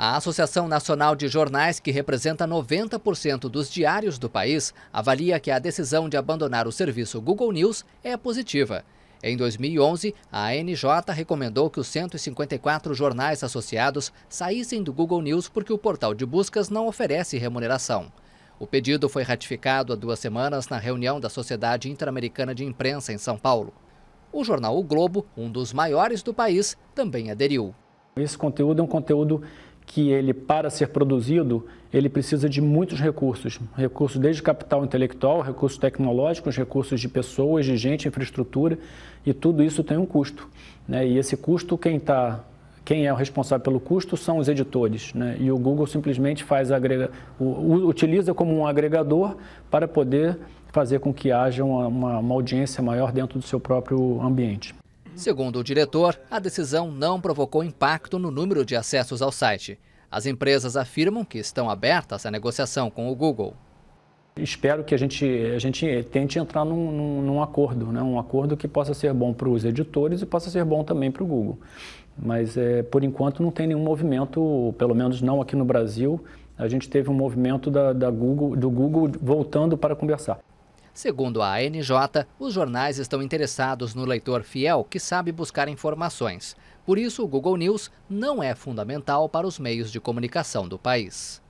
A Associação Nacional de Jornais, que representa 90% dos diários do país, avalia que a decisão de abandonar o serviço Google News é positiva. Em 2011, a ANJ recomendou que os 154 jornais associados saíssem do Google News porque o portal de buscas não oferece remuneração. O pedido foi ratificado há duas semanas na reunião da Sociedade Interamericana de Imprensa em São Paulo. O jornal O Globo, um dos maiores do país, também aderiu. Esse conteúdo é um conteúdo que ele, para ser produzido, ele precisa de muitos recursos. Recursos desde capital intelectual, recursos tecnológicos, recursos de pessoas, de gente, infraestrutura, e tudo isso tem um custo. Né? E esse custo, quem tá, quem é o responsável pelo custo são os editores. Né? E o Google simplesmente faz agrega, utiliza como um agregador para poder fazer com que haja uma, uma, uma audiência maior dentro do seu próprio ambiente. Segundo o diretor, a decisão não provocou impacto no número de acessos ao site. As empresas afirmam que estão abertas à negociação com o Google. Espero que a gente, a gente tente entrar num, num, num acordo, né? um acordo que possa ser bom para os editores e possa ser bom também para o Google. Mas, é, por enquanto, não tem nenhum movimento, pelo menos não aqui no Brasil. A gente teve um movimento da, da Google, do Google voltando para conversar. Segundo a ANJ, os jornais estão interessados no leitor fiel que sabe buscar informações. Por isso, o Google News não é fundamental para os meios de comunicação do país.